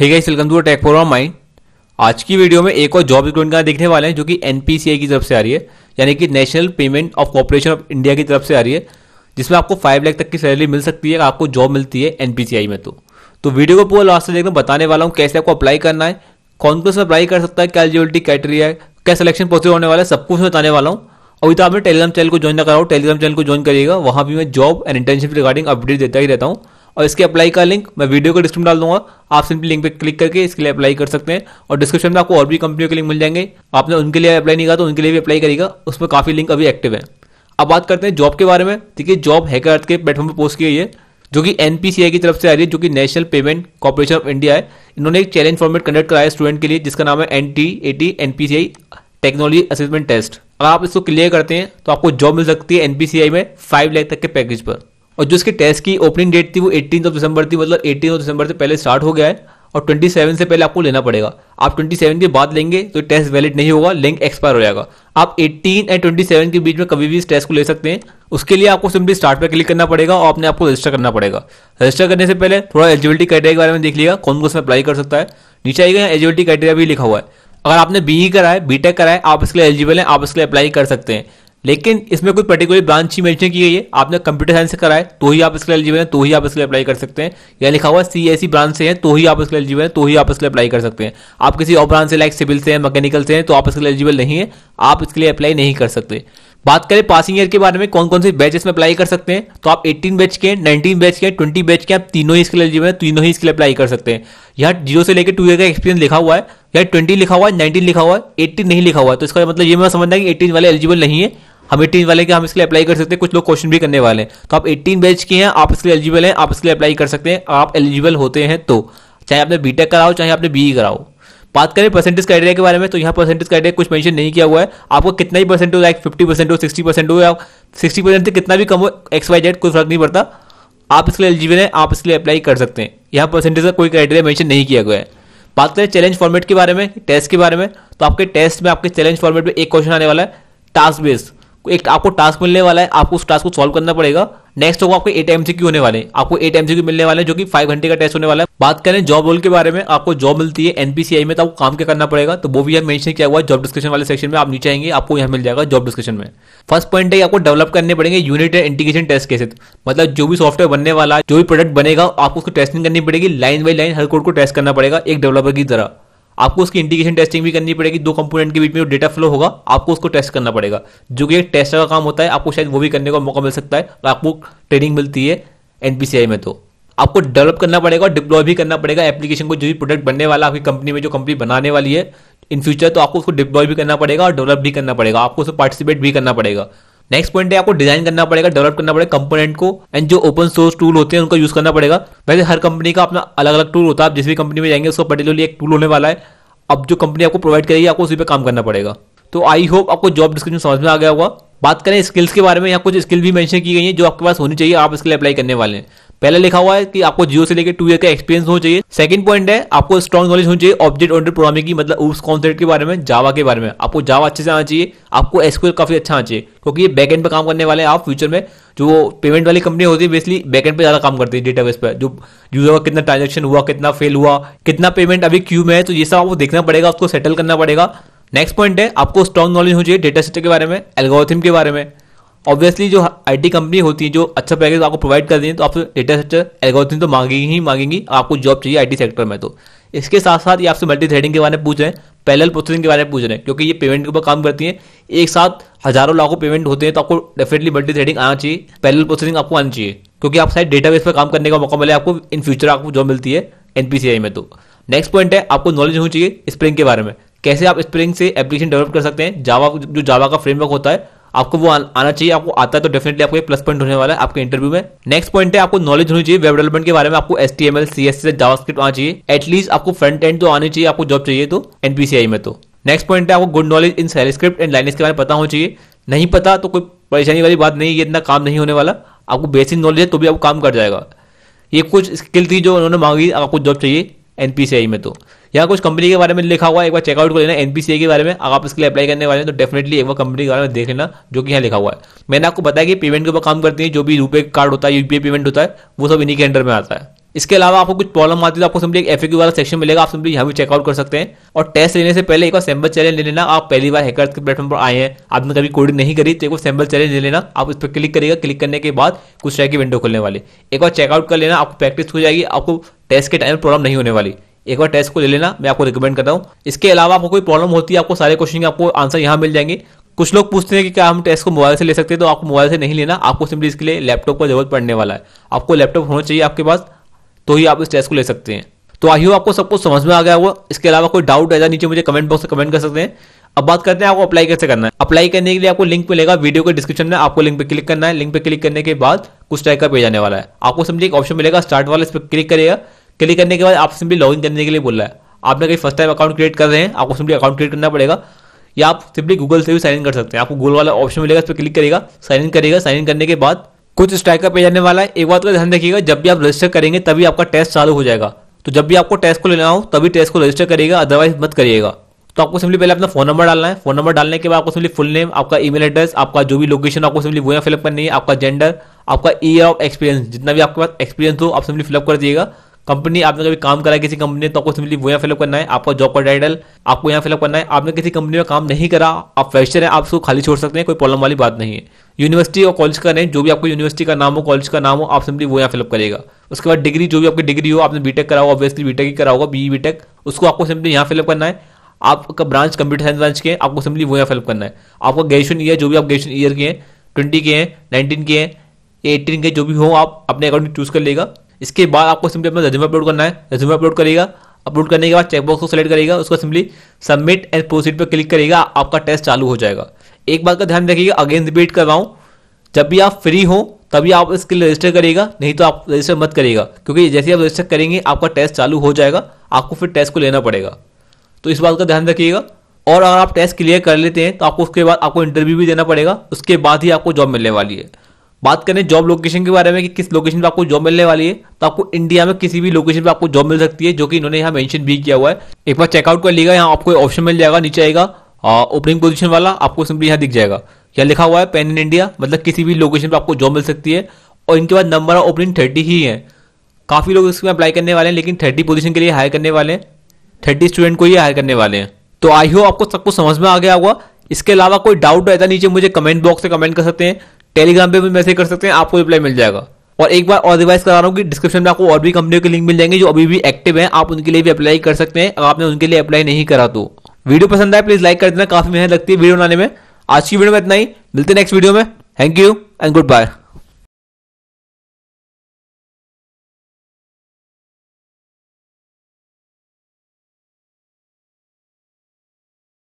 hey guys welcome to Tech for Mind आज की video में एक और जॉब रिक्रूटमेंट का देखने वाले हैं जो कि एनपीसीआई की तरफ से आ रही है यानी कि National Payment of Corporation of India की तरफ से आ रही है जिसमें आपको फाइव लाख तक की सैलरी मिल सकती है आपको जॉब मिलती है एनपीसीआई में तो तो वीडियो को पूरा लास्ट से देखना बताने वाला हूँ कैसे आपको अप्लाई करना है कौन कौन सा अप्लाई कर सकता है क्या एलिजिबिलिटी क्राइटेरिया है क्या सिलेक्शन प्रोसेस होने वाला है सब कुछ बताने वाला हूँ अभी तो आपने टेलीग्राम चैनल को ज्वाइन ना कराओ टेलीग्राम चैनल को ज्वाइन करिएगा वहाँ भी मैं job and internship regarding update देता ही रहता हूँ और इसके अप्लाई का लिंक मैं वीडियो को डिस्क्रिप्शन डाल दूंगा आप सिंपली लिंक पे क्लिक करके इसके लिए अप्लाई कर सकते हैं और डिस्क्रिप्शन में आपको और भी कंपनियों के लिंक मिल जाएंगे आपने उनके लिए अप्लाई नहीं किया तो उनके लिए भी अप्लाई करेगा उसमें काफ़ी लिंक अभी एक्टिव है अब बात करते हैं जॉब के बारे में ठीक है जॉब हैकर अर्थ के प्लेटफॉर्म पर पोस्ट की गई है जो कि एनपीसीआई की तरफ से आ रही है जो कि National Payment Corporation of India है इन्होंने एक चैलेंज फॉर्मेट कंडक्ट कराया स्टूडेंट के लिए जिसका नाम है N T A T N P C I technology assessment test अगर आप इसको क्लियर करते हैं तो आपको जॉब मिल सकती है एन में फाइव लाख तक के पैकेज पर और जो इसके टेस्ट की ओपनिंग डेट थी वो एटीन ऑफ दिसंबर थी मतलब एटीन ऑफ दिसंबर से पहले स्टार्ट हो गया है और ट्वेंटी सेवन से पहले आपको लेना पड़ेगा आप ट्वेंटी सेवन के बाद लेंगे तो टेस्ट वैलिड नहीं होगा लिंक एक्सपायर हो जाएगा आप एटीन एंड ट्वेंटी सेवन के बीच में कभी भी इस टेस्ट को ले सकते हैं उसके लिए आपको सिंपली स्टार्ट पर क्लिक करना पड़ेगा और अपने आपको रजिस्टर करना पड़ेगा रजिस्टर करने से पहले थोड़ा एलिजिबिलिटी क्राइटेरिया के बारे में देख लिया कौन कौन उसमें अप्लाई कर सकता है नीचे आएगा एलिजिबिलिटी क्राइटेरिया भी लिखा हुआ है अगर आपने बी e करा है बीटेक करा है आप इसके लिए एलिजिबल हैं आप इसके लिए अप्लाई कर सकते हैं लेकिन इसमें कोई पर्टिकुलर ब्रांच ही मेंशन की गई है आपने कंप्यूटर साइंस से है तो ही आप इसके लिए एलिजिबल हैं तो ही आप इसके लिए अप्लाई कर सकते हैं या लिखा हुआ सी एस ब्रांच से है तो ही आप इसके लिए एलिजिबल हैं तो ही आप इसके लिए अप्लाई तो कर सकते हैं आप किसी और ब्रांच से लाइक सिविल से हैं मैकेनिकल से हैं तो आप इसके लिए एलिजिबल नहीं है आप इसके लिए अप्लाई नहीं कर सकते बात करें पासिंग ईयर के बारे में कौन कौन से बैच इसमें अप्लाई कर सकते हैं तो आप 18 बैच के 19 बैच के 20 बैच के आप तीनों ही इसके लिए एलिजिबल हैं तो तीनों ही इसके लिए अप्लाई कर सकते हैं यहाँ जीरो से लेकर टू ईयर का एक्सपीरियंस लिखा हुआ है या ट्वेंटी लिखा हुआ है नाइनटीन लिखा हुआ है एट्टीन नहीं लिखा हुआ है तो इसका मतलब ये मैं समझना है कि एटीन वाले एलिजिबल नहीं है हम एटीन वाले के हम इसके लिए अप्लाई कर सकते हैं कुछ लोग क्वेश्चन भी करने वाले हैं तो आप एटीन बैच के हैं आप इसके लिए एलिजिबल हैं आप इसके लिए अप्लाई कर सकते हैं आप एलिजिबल होते हैं तो चाहे आपने बीटेक कराओ चाहे आपने बीई e कराओ बात करें परसेंटेज क्राइटेरिया के बारे में तो यहाँ परसेंटेज क्राइटेरिया कुछ मेंशन नहीं किया हुआ है आपको कितना ही परसेंट हो लाइक फिफ्टी परसेंट हो सिक्सटी परसेंट हो या सिक्सटी परसेंट से कितना भी कम हो एक्स वाई जेड कोई फर्क नहीं पड़ता आप इसके लिए एलिजिबल हैं आप इसके लिए अप्लाई कर सकते हैं यहाँ परसेंटेज का कोई क्राइटेरिया मेंशन नहीं किया गया है बात करें चैलेंज फॉर्मेट के बारे में टेस्ट के बारे में तो आपके टेस्ट में आपके चैलेंज फॉर्मेट में एक क्वेश्चन आने वाला है टास्क बेस्ड एक आपको टास्क मिलने वाला है आपको उस टास्क को सॉल्व करना पड़ेगा नेक्स्ट होगा आपको एट एमसी क्यू होने वाले आपको एट क्यू मिलने वाले जो कि फाइव घंटे का टेस्ट होने वाला है बात करें जॉब रोल के बारे में आपको जॉब मिलती है एनपीसीआई में तो आपको काम क्या करना पड़ेगा तो वो भी यहाँ मेंशन किया हुआ है जॉब डिस्क्रिप्शन वाले सेक्शन में आप नीचे आएंगे आपको यहाँ मिल जाएगा जॉब डिस्क्रिप्शन में फर्स्ट पॉइंट है आपको डेवलप करने पड़ेंगे यूनिट एंड इंटीग्रेशन टेस्ट साथ मतलब जो भी सॉफ्टवेयर बनने वाला है जो भी प्रोडक्ट बनेगा आपको उसको टेस्टिंग करनी पड़ेगी लाइन बाई लाइन हर कोड को टेस्ट करना पड़ेगा एक डेवलपर की तरह आपको उसकी इंटीग्रेशन टेस्टिंग भी करनी पड़ेगी दो कंपोनेंट के बीच में जो डेटा फ्लो होगा आपको उसको टेस्ट करना पड़ेगा जो कि एक टेस्टर का काम होता है आपको शायद वो भी करने का मौका मिल सकता है और आपको ट्रेनिंग मिलती है एनपीसीआई में तो आपको डेवलप करना पड़ेगा और डिप्लॉय भी करना पड़ेगा एप्लीकेशन को जो भी प्रोडक्ट बनने वाला आपकी कंपनी में जो कंपनी बनाने वाली है इन फ्यूचर तो आपको उसको डिप्लॉय भी करना पड़ेगा और डेवलप भी करना पड़ेगा आपको उसको पार्टिसिपेट भी करना पड़ेगा नेक्स्ट पॉइंट है आपको डिजाइन करना पड़ेगा डेवलप करना पड़ेगा कंपोनेंट को एंड जो ओपन सोर्स टूल होते हैं उनका यूज करना पड़ेगा वैसे हर कंपनी का अपना अलग अलग टूल होता है आप जिस भी कंपनी में जाएंगे उसका पर्टिकुलरली एक टूल होने वाला है अब जो कंपनी आपको प्रोवाइड करेगी आपको उसी पर काम करना पड़ेगा तो आई होप आपको जॉब डिस्क्रिप्शन समझ में आ गया होगा बात करें स्किल्स के बारे में यहाँ कुछ स्किल भी मेंशन की गई है जो आपके पास होनी चाहिए आप इसके लिए अप्लाई करने वाले हैं पहले लिखा हुआ है कि आपको जीरो से लेकर टू ईयर का एक्सपीरियंस होना चाहिए सेकंड पॉइंट है आपको स्ट्रॉन्ग नॉलेज होनी चाहिए ऑब्जेक्ट ऑर्डर प्रोग्रामिंग की मतलब उस कॉन्सेप्ट के बारे में जावा के बारे में आपको जावा अच्छे से आना चाहिए आपको एसक्यूएल काफी अच्छा आना चाहिए क्योंकि ये एंड पर काम करने वाले हैं आप फ्यूचर में जो पेमेंट वाली कंपनी होती है बेसिकली बैक एंड पे ज्यादा काम करती है डेटा बेस पर जो यूजर का कितना ट्रांजेक्शन हुआ कितना फेल हुआ कितना पेमेंट अभी क्यू में है तो ये सब आपको देखना पड़ेगा उसको सेटल करना पड़ेगा नेक्स्ट पॉइंट है आपको स्ट्रॉन्ग नॉलेज होनी चाहिए डेटा सेट के बारे में एल्गोरिथम के बारे में ऑब्वियसली जो आईटी कंपनी होती है जो अच्छा पैकेज आपको प्रोवाइड कर रही है तो आपसे डेटा सेक्टर एल्गोरिथम तो मांगेंगी ही मांगेंगी आपको जॉब चाहिए आईटी सेक्टर में तो इसके साथ साथ ये आपसे मल्टी थ्रेडिंग के बारे में पूछ रहे हैं पैरेलल प्रोसेसिंग के बारे में पूछ रहे हैं क्योंकि ये पेमेंट के ऊपर काम करती है एक साथ हजारों लाखों पेमेंट होते हैं तो आपको डेफिनेटली मल्टी थ्रेडिंग आना चाहिए पैरेलल प्रोसेसिंग आपको आनी चाहिए क्योंकि आप शायद डेटाबेस पर काम करने का मौका मिले आपको इन फ्यूचर आपको जॉब मिलती है एनपीसीआई में तो नेक्स्ट पॉइंट है आपको नॉलेज होनी चाहिए स्प्रिंग के बारे में कैसे आप स्प्रिंग से एप्लीकेशन डेवलप कर सकते हैं जावा जो जावा का फ्रेमवर्क होता है आपको वो आना चाहिए आपको आता है तो डेफिनेटली आपको प्लस पॉइंट होने वाला है आपके इंटरव्यू में नेक्स्ट पॉइंट है आपको नॉलेज होनी चाहिए वेब डेवलपमेंट के बारे में आपको S T M L C S आना चाहिए एटलीस्ट आपको फ्रंट एंड तो आनी चाहिए आपको जॉब चाहिए तो एनपीसीआई में तो नेक्स्ट पॉइंट है आपको good knowledge in shell script and Linux के बारे में पता होना चाहिए नहीं पता तो कोई परेशानी वाली बात नहीं है इतना काम नहीं होने वाला आपको बेसिक नॉलेज है तो भी आपको काम कर जाएगा ये कुछ स्किल थी जो उन्होंने मांगी आपको जॉब चाहिए एनपीसीआई में तो यहाँ कुछ कंपनी के बारे में लिखा हुआ है एक बार चेकआउट कर लेना एनपीसीए के बारे में अगर आप इसके लिए अप्लाई करने वाले हैं तो डेफिनेटली एक बार कंपनी के बारे में देख लेना जो कि यहाँ लिखा हुआ है मैंने आपको बताया कि पेमेंट के ऊपर काम करती है जो भी रुपये कार्ड होता है यूपीआई पेमेंट होता है वो सब इन्हीं के अंडर में आता है इसके अलावा आपको कुछ प्रॉब्लम आती है तो आपको सिंपली एक एफ वाला सेक्शन मिलेगा आप सिंपली यहाँ भी चेकआउट कर सकते हैं और टेस्ट लेने से पहले एक बार सैंपल चैलेंज ले लेना आप पहली बार हैकर के प्लेटफॉर्म पर आए हैं आपने कभी कोडिंग नहीं करी तो एक बार सैम्बल चैलेंज ले लेना आप उस पर क्लिक करेगा क्लिक करने के बाद कुछ तरह की विंडो खोलने वाली एक बार चेकआउट कर लेना आपको प्रैक्टिस हो जाएगी आपको टेस्ट के टाइम प्रॉब्लम नहीं होने वाली एक बार टेस्ट को ले लेना मैं आपको रिकमेंड करता हूँ इसके अलावा आपको कोई प्रॉब्लम होती है आपको सारे क्वेश्चन के आपको आंसर यहाँ मिल जाएंगे कुछ लोग पूछते हैं कि क्या हम टेस्ट को मोबाइल से ले सकते हैं तो आपको मोबाइल से नहीं लेना आपको सिंपली इसके लिए लैपटॉप का जरूरत पड़ने वाला है आपको लैपटॉप होना चाहिए आपके पास तो ही आप इस टेस्ट को ले सकते हैं तो आई आपको सब कुछ समझ में आ गया होगा इसके अलावा कोई डाउट है नीचे मुझे कमेंट बॉक्स में कमेंट कर सकते हैं अब बात करते हैं आपको अप्लाई कैसे करना है अप्लाई करने के लिए आपको लिंक मिलेगा वीडियो के डिस्क्रिप्शन में आपको लिंक पे क्लिक करना है लिंक पे क्लिक करने के बाद कुछ टाइप का पेज आने वाला है आपको समझिए एक ऑप्शन मिलेगा स्टार्ट वाला इस पर क्लिक करेगा क्लिक करने के बाद आप सिंपली लॉग करने के लिए बोल रहा है आपने कहीं फर्स्ट टाइम अकाउंट क्रिएट कर रहे हैं आपको सिंपली अकाउंट क्रिएट करना पड़ेगा या आप सिंपली गूगल से भी साइन इन कर सकते हैं आपको गूगल वाला ऑप्शन मिलेगा उस पर क्लिक करेगा साइन इन करेगा साइन इन करने के बाद कुछ स्ट्राइक का जाने वाला है एक बात का ध्यान रखिएगा जब भी आप रजिस्टर करेंगे तभी आपका टेस्ट चालू हो जाएगा तो जब भी आपको टेस्ट को लेना हो तभी टेस्ट को रजिस्टर करेगा अदरवाइज मत करिएगा तो आपको सिंपली पहले अपना फोन नंबर डालना है फोन नंबर डालने के बाद आपको सिंपली फुल नेम आपका ईमेल एड्रेस आपका जो भी लोकेशन आपको सिंपली वो फिलअप करनी है आपका जेंडर आपका ईयर ऑफ एक्सपीरियंस जितना भी आपके पास एक्सपीरियंस हो आप सिंपली फिलअप कर दिएगा कंपनी आपने कभी काम करा किसी कंपनी तो आपको सिंपली वो यहाँ फिलअप करना है आपका जॉब का टाइटल आपको यहाँ फिलअप करना है आपने किसी कंपनी में काम नहीं करा आप फ्रेशर है आप उसको खाली छोड़ सकते हैं कोई प्रॉब्लम वाली बात नहीं है यूनिवर्सिटी और कॉलेज का नहीं जो भी आपको यूनिवर्सिटी का नाम हो कॉलेज का नाम हो आप सिंपली वो यहाँ फिलअप करेगा उसके बाद डिग्री जो भी आपकी डिग्री हो आपने बीटेक करा होगा ऑब्वियसली बीटेक ही करा होगा बी बीटेक e उसको आपको सिंपली यहाँ फिलअप करना है आपका ब्रांच कंप्यूटर साइंस ब्रांच के आपको सिंपली वो यहाँ फिलअप करना है आपका ग्रेजुएशन ईयर जो भी आप ग्रेजुएशन ईयर के हैं ट्वेंटी के हैं नाइनटीन के हैं एटीन के जो भी हो आप अपने अकाउंट चूज कर लेगा इसके बाद आपको सिंपली अपना रेज्यूमे अपलोड करना है रेज्यूमे अपलोड करेगा अपलोड करने के बाद चेकबॉक्स को सिलेक्ट करेगा उसका सिंपली सबमिट एंड प्रोसीड पर क्लिक करेगा आपका टेस्ट चालू हो जाएगा एक बात का ध्यान रखिएगा अगेन रिपीट कर रहा हूँ जब भी आप फ्री हो तभी आप इसके लिए रजिस्टर करेगा नहीं तो आप रजिस्टर मत करेगा क्योंकि जैसे आप रजिस्टर करेंगे आपका टेस्ट चालू हो जाएगा आपको फिर टेस्ट को लेना पड़ेगा तो इस बात का ध्यान रखिएगा और अगर आप टेस्ट क्लियर कर लेते हैं तो आपको उसके बाद आपको इंटरव्यू भी देना पड़ेगा उसके बाद ही आपको जॉब मिलने वाली है बात करें जॉब लोकेशन के बारे में कि किस लोकेशन पर आपको जॉब मिलने वाली है तो आपको इंडिया में किसी भी लोकेशन पर आपको जॉब मिल सकती है जो कि इन्होंने यहाँ मेंशन भी किया हुआ है एक बार चेकआउट कर लीजिएगा यहाँ आपको ऑप्शन मिल जाएगा नीचे आएगा ओपनिंग पोजिशन वाला आपको सिंपली यहाँ दिख जाएगा यहाँ लिखा हुआ है पेन इन इंडिया मतलब किसी भी लोकेशन पर आपको जॉब मिल सकती है और इनके बाद नंबर ऑफ ओपनिंग थर्टी ही है काफ़ी लोग इसमें अप्लाई करने वाले हैं लेकिन थर्टी पोजिशन के लिए हायर करने वाले हैं थर्टी स्टूडेंट को ही हायर करने वाले हैं तो आई हो आपको सब कुछ समझ में आ गया होगा इसके अलावा कोई डाउट रहता नीचे मुझे कमेंट बॉक्स से कमेंट कर सकते हैं टेलीग्राम पे भी मैसेज कर सकते हैं आपको रिप्लाई मिल जाएगा और एक बार और रिवाइज करा रहा हूँ कि डिस्क्रिप्शन में आपको और भी कंपनियों के लिंक मिल जाएंगे जो अभी भी एक्टिव हैं आप उनके लिए भी अप्लाई कर सकते हैं अगर आपने उनके लिए अप्लाई नहीं करा तो वीडियो पसंद आए प्लीज लाइक कर देना काफी मेहनत लगती है वीडियो बनाने में आज की वीडियो में इतना ही मिलते हैं नेक्स्ट वीडियो में thank you and good bye